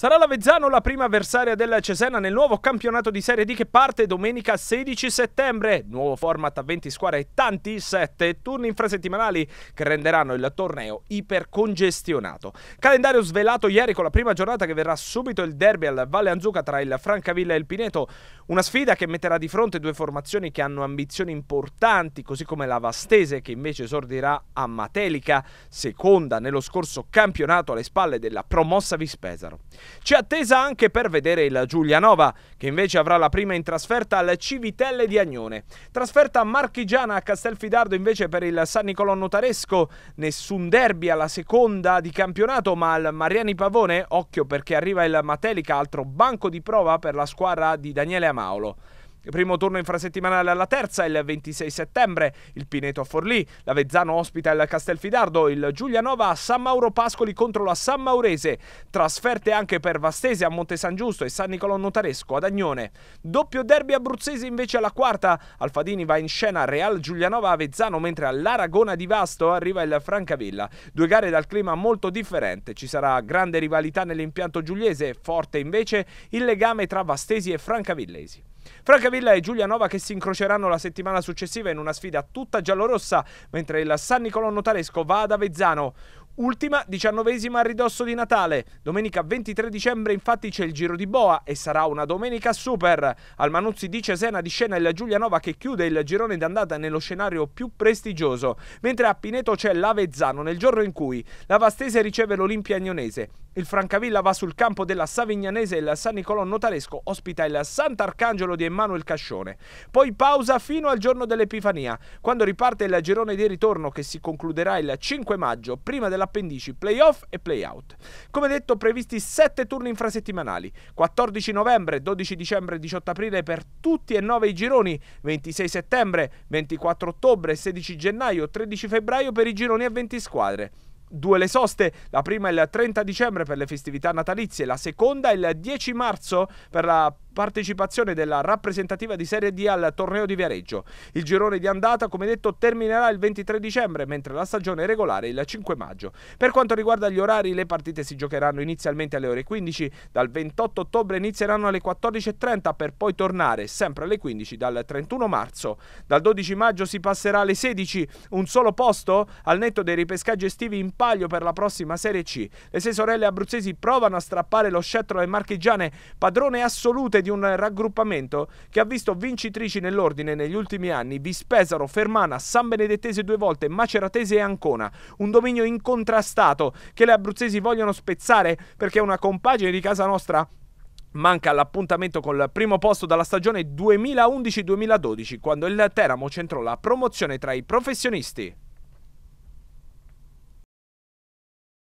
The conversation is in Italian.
Sarà la Vezzano la prima avversaria della Cesena nel nuovo campionato di Serie D che parte domenica 16 settembre. Nuovo format a 20 squadre e tanti 7 turni infrasettimanali che renderanno il torneo ipercongestionato. Calendario svelato ieri con la prima giornata che verrà subito il derby al Valle Anzuca tra il Francavilla e il Pineto. Una sfida che metterà di fronte due formazioni che hanno ambizioni importanti, così come la Vastese che invece esordirà a Matelica, seconda nello scorso campionato alle spalle della promossa Vispesaro. C'è attesa anche per vedere il Giulianova, che invece avrà la prima in trasferta al Civitelle di Agnone. Trasferta marchigiana a Castelfidardo invece per il San Nicolò Notaresco. Nessun derby alla seconda di campionato, ma al Mariani Pavone, occhio perché arriva il Matelica, altro banco di prova per la squadra di Daniele Amaolo. Primo turno infrasettimanale alla terza il 26 settembre, il Pineto a Forlì, l'Avezzano ospita il Castelfidardo, il Giulianova a San Mauro Pascoli contro la San Maurese, trasferte anche per Vastese a Monte San Giusto e San Nicolò Notaresco ad Agnone. Doppio derby abruzzese invece alla quarta, Alfadini va in scena Real Giulianova Avezzano mentre all'Aragona di Vasto arriva il Francavilla. Due gare dal clima molto differente, ci sarà grande rivalità nell'impianto giuliese, forte invece il legame tra Vastesi e Francavillesi. Franca Villa e Giulia Nova che si incroceranno la settimana successiva in una sfida tutta giallorossa, mentre il San Nicolò Notaresco va ad Avezzano. Ultima, diciannovesima a ridosso di Natale. Domenica 23 dicembre infatti c'è il Giro di Boa e sarà una domenica super. Al Manuzzi di Cesena di scena il Giulianova che chiude il girone d'andata nello scenario più prestigioso, mentre a Pineto c'è l'Avezzano nel giorno in cui la Vastese riceve l'Olimpia Agnonese. Il Francavilla va sul campo della Savignanese e il San Nicolò Notaresco ospita il Sant'Arcangelo di Emanuele Cascione. Poi pausa fino al giorno dell'Epifania, quando riparte il girone di ritorno che si concluderà il 5 maggio, prima della appendici playoff e playout. Come detto, previsti 7 turni infrasettimanali, 14 novembre, 12 dicembre e 18 aprile per tutti e 9 i gironi, 26 settembre, 24 ottobre, 16 gennaio, 13 febbraio per i gironi a 20 squadre. Due le soste, la prima il 30 dicembre per le festività natalizie, la seconda il 10 marzo per la partecipazione della rappresentativa di Serie D al torneo di Viareggio. Il girone di andata, come detto, terminerà il 23 dicembre, mentre la stagione regolare il 5 maggio. Per quanto riguarda gli orari, le partite si giocheranno inizialmente alle ore 15, dal 28 ottobre inizieranno alle 14.30 per poi tornare sempre alle 15 dal 31 marzo. Dal 12 maggio si passerà alle 16, un solo posto al netto dei ripescaggi estivi in palio per la prossima Serie C. Le sei sorelle abruzzesi provano a strappare lo scettro alle marchigiane, padrone assolute di di un raggruppamento che ha visto vincitrici nell'ordine negli ultimi anni Vispesaro, Fermana, San Benedettese due volte, Maceratese e Ancona. Un dominio incontrastato che le abruzzesi vogliono spezzare perché una compagine di casa nostra Manca l'appuntamento col primo posto dalla stagione 2011-2012, quando il Teramo centrò la promozione tra i professionisti.